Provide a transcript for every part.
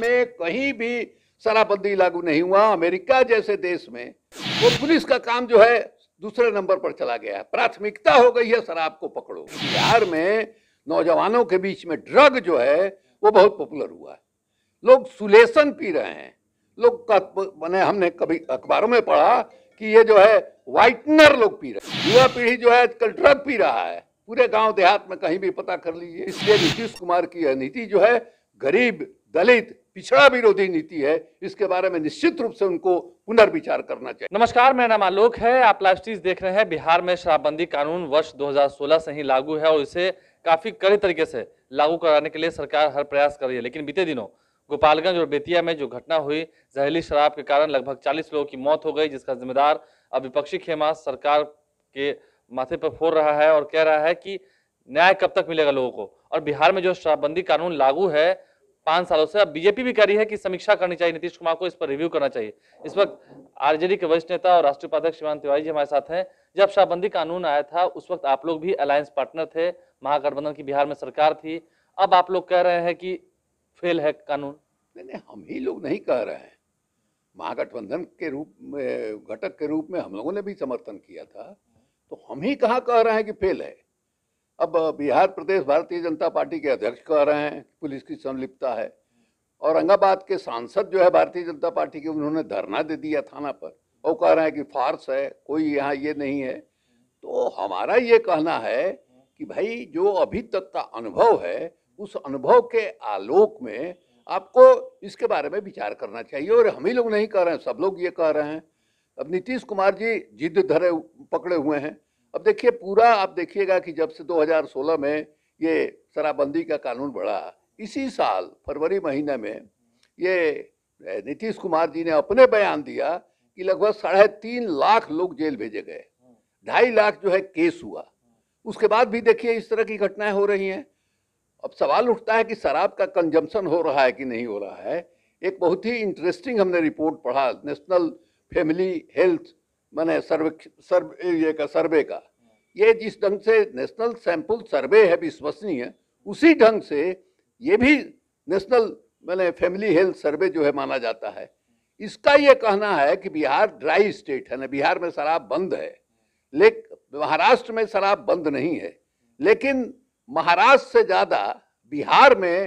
में कहीं भी शराबबंदी लागू नहीं हुआ अमेरिका जैसे देश में वो पुलिस का काम जो है दूसरे नंबर पर चला गया है प्राथमिकता हो गई है शराब को पकड़ो बिहार में नौजवानों के बीच में ड्रग जो है वो बहुत पॉपुलर हुआ है लोग सुलेशन पी रहे हैं लोग मैंने हमने कभी अखबारों में पढ़ा कि ये जो है व्हाइटनर लोग पी रहे हैं युवा पीढ़ी जो है आजकल ड्रग पी रहा है पूरे गांव देहात में कहीं भी पता कर लीजिए इसलिए नीतीश कुमार की यह नीति जो है गरीब दलित पिछड़ा विरोधी नीति है इसके बारे में निश्चित रूप से उनको पुनर्विचार करना चाहिए नमस्कार मेरा नाम आलोक है आप लाइव देख रहे हैं बिहार में शराबबंदी कानून वर्ष 2016 से ही लागू है और इसे काफी कड़े तरीके से लागू कराने के लिए सरकार हर प्रयास कर रही है लेकिन बीते दिनों गोपालगंज और बेतिया में जो घटना हुई जहरीली शराब के कारण लगभग चालीस लोगों की मौत हो गई जिसका जिम्मेदार अब विपक्षी खेमा सरकार के माथे पर फोड़ रहा है और कह रहा है कि न्याय कब तक मिलेगा लोगों को और बिहार में जो शराबबंदी कानून लागू है पांच सालों से अब बीजेपी भी कह रही है कि समीक्षा करनी चाहिए नीतीश कुमार को इस पर रिव्यू करना चाहिए इस वक्त आरजेडी के वरिष्ठ नेता और राष्ट्रीय उपाध्यक्ष शिवान तिवारी जी हमारे साथ हैं जब शाहबंदी कानून आया था उस वक्त आप लोग भी अलायंस पार्टनर थे महागठबंधन की बिहार में सरकार थी अब आप लोग कह रहे हैं कि फेल है कानून नहीं नहीं हम ही लोग नहीं कह रहे हैं महागठबंधन के रूप में घटक के रूप में हम लोगों ने भी समर्थन किया था तो हम ही कहा कह रहे हैं कि फेल है अब बिहार प्रदेश भारतीय जनता पार्टी के अध्यक्ष कह रहे हैं पुलिस की संलिप्तता है औरंगाबाद के सांसद जो है भारतीय जनता पार्टी के उन्होंने धरना दे दिया थाना पर और कह रहे हैं कि फार्स है कोई यहाँ ये नहीं है तो हमारा ये कहना है कि भाई जो अभी तक का अनुभव है उस अनुभव के आलोक में आपको इसके बारे में विचार करना चाहिए और हम ही लोग नहीं कह रहे हैं सब लोग ये कह रहे हैं अब नीतीश कुमार जी जिद धरे पकड़े हुए हैं अब देखिए पूरा आप देखिएगा कि जब से 2016 में ये शराबबंदी का कानून बढ़ा इसी साल फरवरी महीने में ये नीतीश कुमार जी ने अपने बयान दिया कि लगभग साढ़े तीन लाख लोग जेल भेजे गए ढाई लाख जो है केस हुआ उसके बाद भी देखिए इस तरह की घटनाएं हो रही हैं अब सवाल उठता है कि शराब का कंजम्पशन हो रहा है कि नहीं हो रहा है एक बहुत ही इंटरेस्टिंग हमने रिपोर्ट पढ़ा नेशनल फैमिली हेल्थ मैंने सर्व सर्वे ये का सर्वे का ये जिस ढंग से नेशनल सैंपल सर्वे है विश्वसनीय उसी ढंग से ये भी नेशनल मैंने फैमिली हेल्थ सर्वे जो है माना जाता है इसका ये कहना है कि बिहार ड्राई स्टेट है ना बिहार में शराब बंद है लेकिन महाराष्ट्र में शराब बंद नहीं है लेकिन महाराष्ट्र से ज़्यादा बिहार में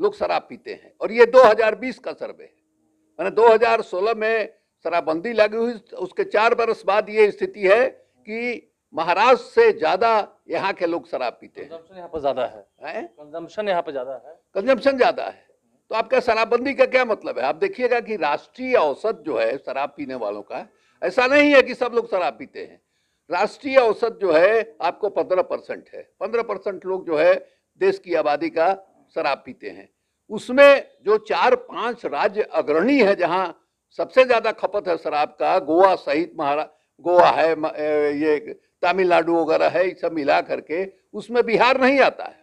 लोग शराब पीते हैं और ये 2020 का सर्वे है मैंने 2016 में शराबबंदी लागू हुई उसके चार बरस बाद ये स्थिति है कि महाराष्ट्र से ज्यादा यहाँ के लोग शराब पीते हैं कंजम्पशन यहाँ पर ज्यादा है कंजम्पशन यहाँ पर ज्यादा है ज्यादा है तो आपका शराबबंदी का क्या मतलब है आप देखिएगा कि राष्ट्रीय औसत जो है शराब पीने वालों का ऐसा नहीं है कि सब लोग शराब पीते हैं राष्ट्रीय औसत जो है आपको पंद्रह परसेंट है पंद्रह परसेंट लोग जो है देश की आबादी का शराब पीते हैं उसमें जो चार पांच राज्य अग्रणी है जहाँ सबसे ज्यादा खपत है शराब का गोवा सहित महारा गोवा है ये तमिलनाडु वगैरह है ये सब मिला करके उसमें बिहार नहीं आता है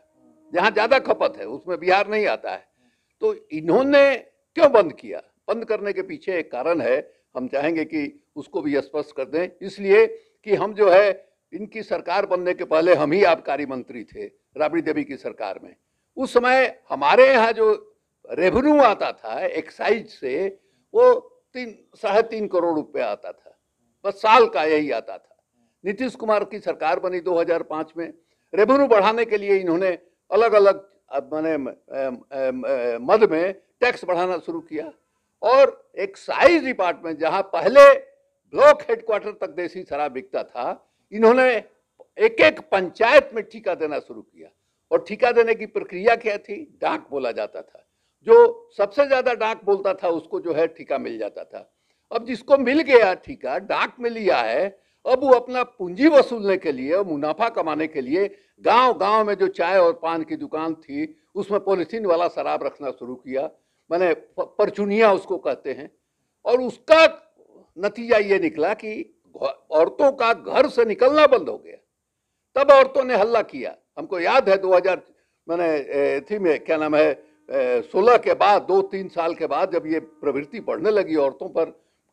जहाँ ज्यादा खपत है उसमें बिहार नहीं आता है तो इन्होंने क्यों बंद किया बंद करने के पीछे एक कारण है हम चाहेंगे कि उसको भी स्पष्ट कर दें इसलिए कि हम जो है इनकी सरकार बनने के पहले हम ही आबकारी मंत्री थे राबड़ी देवी की सरकार में उस समय हमारे यहाँ जो रेवेन्यू आता था एक्साइज से वो तीन साढ़े तीन करोड़ रुपया आता था बस साल का यही आता था नीतीश कुमार की सरकार बनी 2005 में रेवेन्यू बढ़ाने के लिए इन्होंने अलग अलग मैंने मद में टैक्स बढ़ाना शुरू किया और एक्साइज डिपार्टमेंट जहां पहले ब्लॉक हेडक्वार्टर तक देसी शराब बिकता था इन्होंने एक एक पंचायत में ठीका देना शुरू किया और ठीका देने की प्रक्रिया क्या थी डाक बोला जाता था जो सबसे ज्यादा डाक बोलता था उसको जो है ठीका मिल जाता था अब जिसको मिल गया ठीका डाक में लिया है अब वो अपना पूंजी वसूलने के लिए और मुनाफा कमाने के लिए गांव गांव में जो चाय और पान की दुकान थी उसमें पॉलिथीन वाला शराब रखना शुरू किया मैंने परचुनिया उसको कहते हैं और उसका नतीजा ये निकला कि औरतों का घर से निकलना बंद हो गया तब औरतों ने हल्ला किया हमको याद है 2000 मैंने थी में क्या नाम है सोलह के बाद दो तीन साल के बाद जब ये प्रवृत्ति बढ़ने लगी औरतों पर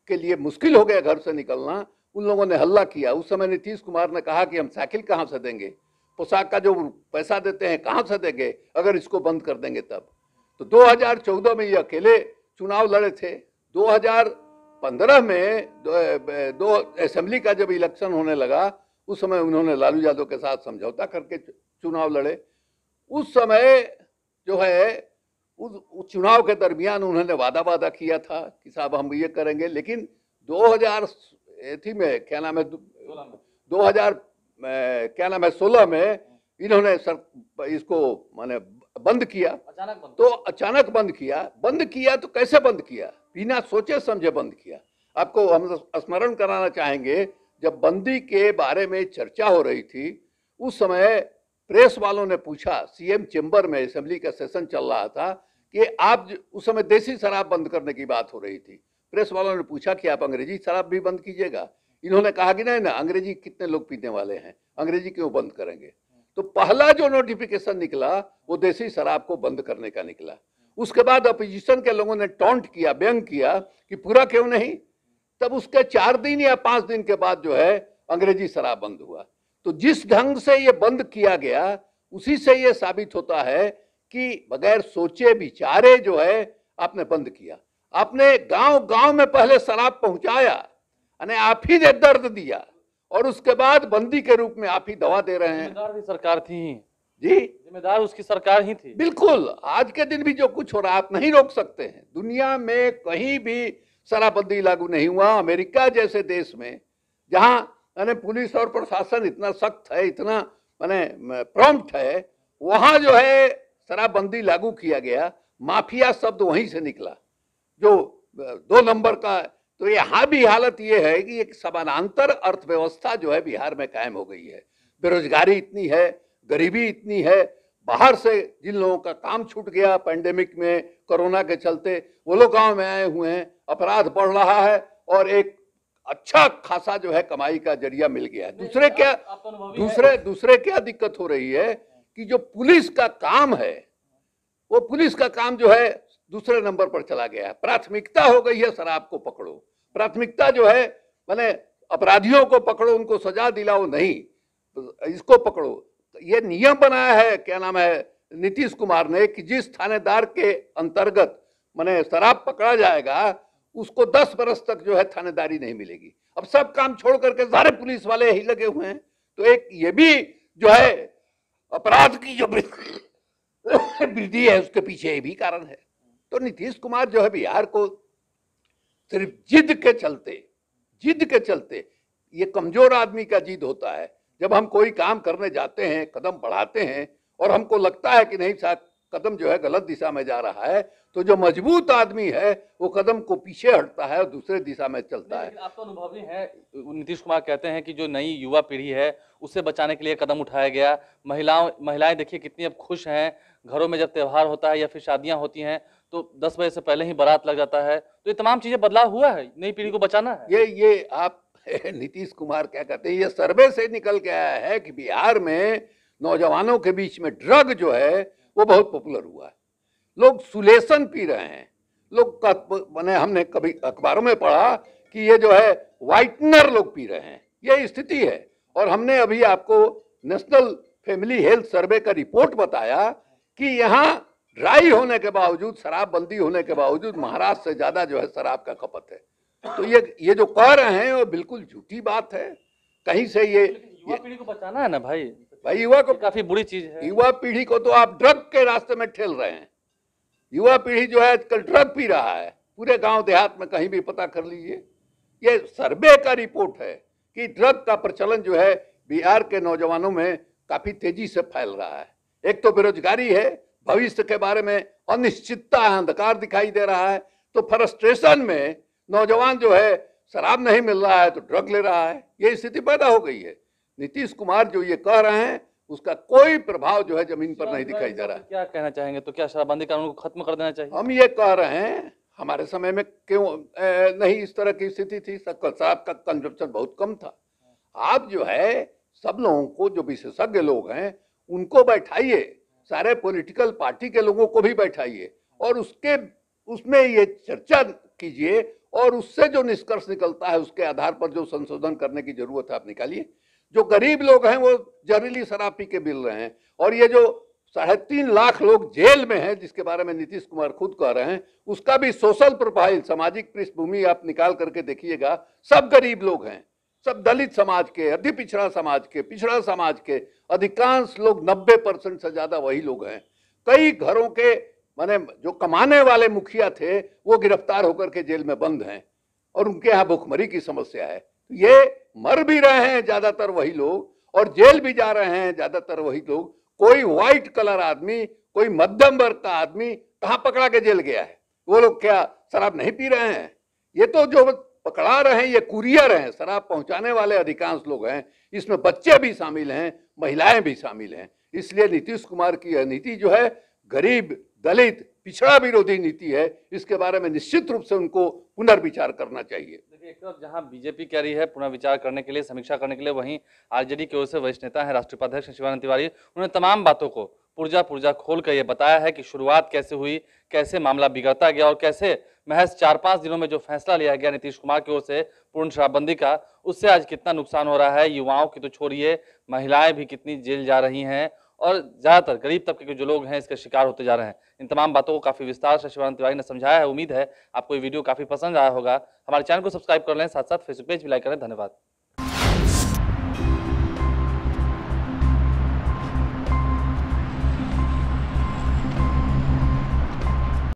के लिए मुश्किल हो गया घर से निकलना उन लोगों ने हल्ला किया उस समय नीतीश कुमार ने कहा कि हम साइकिल कहाँ से देंगे पोशाक का जो पैसा देते हैं कहाँ से देंगे अगर इसको बंद कर देंगे तब तो 2014 में ये अकेले चुनाव लड़े थे 2015 में दो, दो असेंबली का जब इलेक्शन होने लगा उस समय उन्होंने लालू यादव के साथ समझौता करके चुनाव लड़े उस समय जो है उस चुनाव के दरमियान उन्होंने वादा वादा किया था कि साहब हम ये करेंगे लेकिन 2000 थी में क्या नाम है हजार क्या नाम है सोलह में इन्होंने सर इसको माने बंद किया अचानक बंद तो अचानक बंद किया बंद किया तो कैसे बंद किया बिना सोचे समझे बंद किया आपको हम स्मरण कराना चाहेंगे जब बंदी के बारे में चर्चा हो रही थी उस समय प्रेस वालों ने पूछा सीएम चेंबर में असेंबली का सेशन चल रहा था कि आप उस समय देसी शराब बंद करने की बात हो रही थी प्रेस वालों ने पूछा कि आप अंग्रेजी शराब भी बंद कीजिएगा इन्होंने कहा कि नहीं ना अंग्रेजी कितने लोग पीने वाले हैं अंग्रेजी क्यों बंद करेंगे तो पहला जो नोटिफिकेशन निकला वो देसी शराब को बंद करने का निकला उसके बाद अपोजिशन के लोगों ने टॉन्ट किया व्यंग किया कि पूरा क्यों नहीं तब उसके चार दिन या पांच दिन के बाद जो है अंग्रेजी शराब बंद हुआ तो जिस ढंग से ये बंद किया गया उसी से ये साबित होता है कि बगैर सोचे विचारे जो है आपने बंद किया आपने गांव गांव में पहले शराब पहुंचाया आप ही ने दर्द दिया और उसके बाद बंदी के रूप में आप ही दवा दे रहे हैं सरकार थी जी जिम्मेदार उसकी सरकार ही थी बिल्कुल आज के दिन भी जो कुछ हो रहा आप नहीं रोक सकते हैं दुनिया में कहीं भी शराबबंदी लागू नहीं हुआ अमेरिका जैसे देश में जहां मैंने पुलिस और प्रशासन इतना सख्त है इतना मैंने प्रॉम्प्ट है वहां जो है शराबबंदी लागू किया गया माफिया शब्द वहीं से निकला जो दो नंबर का तो यहाँ भी हालत ये है कि एक समानांतर अर्थव्यवस्था जो है बिहार में कायम हो गई है बेरोजगारी इतनी है गरीबी इतनी है बाहर से जिन लोगों का काम छूट गया पैंडेमिक में कोरोना के चलते वो लोग गाँव में आए हुए हैं अपराध बढ़ रहा है और एक अच्छा खासा जो है कमाई का जरिया मिल गया है दूसरे क्या दूसरे दूसरे क्या दिक्कत हो रही है कि जो पुलिस का काम है वो पुलिस का काम जो है दूसरे नंबर पर चला गया है प्राथमिकता हो गई है शराब को पकड़ो प्राथमिकता जो है मैंने अपराधियों को पकड़ो उनको सजा दिलाओ नहीं इसको पकड़ो ये नियम बनाया है क्या नाम है नीतीश कुमार ने कि जिस थानेदार के अंतर्गत मैंने शराब पकड़ा जाएगा उसको दस बरस तक जो है थानेदारी नहीं मिलेगी अब सब काम छोड़ करके सारे पुलिस वाले ही लगे हुए हैं तो एक ये भी जो है अपराध की जो वृद्धि है उसके पीछे ये भी कारण है तो नीतीश कुमार जो है बिहार को सिर्फ जिद के चलते जिद के चलते ये कमजोर आदमी का जिद होता है जब हम कोई काम करने जाते हैं कदम बढ़ाते हैं और हमको लगता है कि नहीं साथ कदम जो है गलत दिशा में जा रहा है तो जो मजबूत आदमी है वो कदम को पीछे हटता है और दूसरे दिशा में चलता है आप तो अनुभवी हैं नीतीश कुमार कहते हैं कि जो नई युवा पीढ़ी है उसे बचाने के लिए कदम उठाया गया महिलाओं महिलाएं देखिए कितनी अब खुश हैं घरों में जब त्यौहार होता है या फिर शादियां होती हैं तो दस बजे से पहले ही बारात लग जाता है तो ये तमाम चीजें बदलाव हुआ है नई पीढ़ी को बचाना है ये ये आप नीतीश कुमार क्या कहते हैं ये सर्वे से निकल के आया है कि बिहार में नौजवानों के बीच में ड्रग जो है वो बहुत पॉपुलर हुआ है लोग सुलेशन पी रहे हैं लोग मैंने हमने कभी अखबारों में पढ़ा कि ये जो है वाइटनर लोग पी रहे हैं ये स्थिति है और हमने अभी आपको नेशनल फैमिली हेल्थ सर्वे का रिपोर्ट बताया कि यहाँ ड्राई होने के बावजूद शराबबंदी होने के बावजूद महाराष्ट्र से ज़्यादा जो है शराब का खपत है तो ये ये जो कह रहे हैं वो बिल्कुल झूठी बात है कहीं से ये युवा पीढ़ी को बचाना है ना भाई भाई युवा को काफी बुरी चीज है युवा पीढ़ी को तो आप ड्रग के रास्ते में ठेल रहे हैं युवा पीढ़ी जो है कल ड्रग पी रहा है पूरे गांव देहात में कहीं भी पता कर लीजिए ये सर्वे का रिपोर्ट है कि ड्रग का प्रचलन जो है बिहार के नौजवानों में काफी तेजी से फैल रहा है एक तो बेरोजगारी है भविष्य के बारे में अनिश्चितता अंधकार दिखाई दे रहा है तो फ्रस्ट्रेशन में नौजवान जो है शराब नहीं मिल रहा है तो ड्रग ले रहा है ये स्थिति पैदा हो गई है नीतीश कुमार जो ये कह रहे हैं उसका कोई प्रभाव जो है जमीन पर नहीं दिखाई जा रहा है तो क्या कहना चाहेंगे तो क्या शराबबंदी कानून को खत्म कर देना चाहिए हम ये कह रहे हैं हमारे समय में क्यों ए, नहीं इस तरह की स्थिति थी शराब का कंजप्शन बहुत कम था आप जो है सब लोगों को जो विशेषज्ञ लोग हैं उनको बैठाइए सारे पॉलिटिकल पार्टी के लोगों को भी बैठाइए और उसके उसमें ये चर्चा कीजिए और उससे जो निष्कर्ष निकलता है उसके आधार पर जो संशोधन करने की जरूरत है आप निकालिए जो गरीब लोग हैं वो जहरीली शराब पी के मिल रहे हैं और ये जो साढ़े तीन लाख लोग जेल में हैं जिसके बारे में नीतीश कुमार खुद कह रहे हैं उसका भी सोशल प्रोफाइल सामाजिक पृष्ठभूमि आप निकाल करके देखिएगा सब गरीब लोग हैं सब दलित समाज के अति पिछड़ा समाज के पिछड़ा समाज के अधिकांश लोग नब्बे परसेंट से ज्यादा वही लोग हैं कई घरों के माने जो कमाने वाले मुखिया थे वो गिरफ्तार होकर के जेल में बंद हैं और उनके यहाँ भुखमरी की समस्या है ये मर भी रहे हैं ज्यादातर वही लोग और जेल भी जा रहे हैं ज्यादातर वही लोग कोई व्हाइट कलर आदमी कोई मध्यम वर्ग का आदमी कहाँ पकड़ा के जेल गया है वो लोग क्या शराब नहीं पी रहे हैं ये तो जो पकड़ा रहे हैं ये कुरियर हैं शराब पहुंचाने वाले अधिकांश लोग हैं इसमें बच्चे भी शामिल हैं महिलाएं भी शामिल हैं इसलिए नीतीश कुमार की यह नीति जो है गरीब दलित पिछड़ा विरोधी नीति है इसके बारे में निश्चित रूप से उनको पुनर्विचार करना चाहिए देखिए एक तरफ जहां बीजेपी कह रही है पुनर्विचार करने के लिए समीक्षा करने के लिए वहीं आरजेडी की ओर से वरिष्ठ नेता है राष्ट्रीय उपाध्यक्ष शिवानंद तिवारी उन्होंने तमाम बातों को पुर्जा पुर्जा खोल कर ये बताया है कि शुरुआत कैसे हुई कैसे मामला बिगड़ता गया और कैसे महज चार पांच दिनों में जो फैसला लिया गया नीतीश कुमार की ओर से पूर्ण शराबबंदी का उससे आज कितना नुकसान हो रहा है युवाओं की तो छोड़िए महिलाएं भी कितनी जेल जा रही हैं और ज़्यादातर गरीब तबके के जो लोग हैं इसके शिकार होते जा रहे हैं इन तमाम बातों को काफ़ी विस्तार से शिवानंद तिवारी ने समझाया है उम्मीद है आपको ये वीडियो काफ़ी पसंद आया होगा हमारे चैनल को सब्सक्राइब कर लें साथ साथ फेसबुक पेज भी लाइक करें धन्यवाद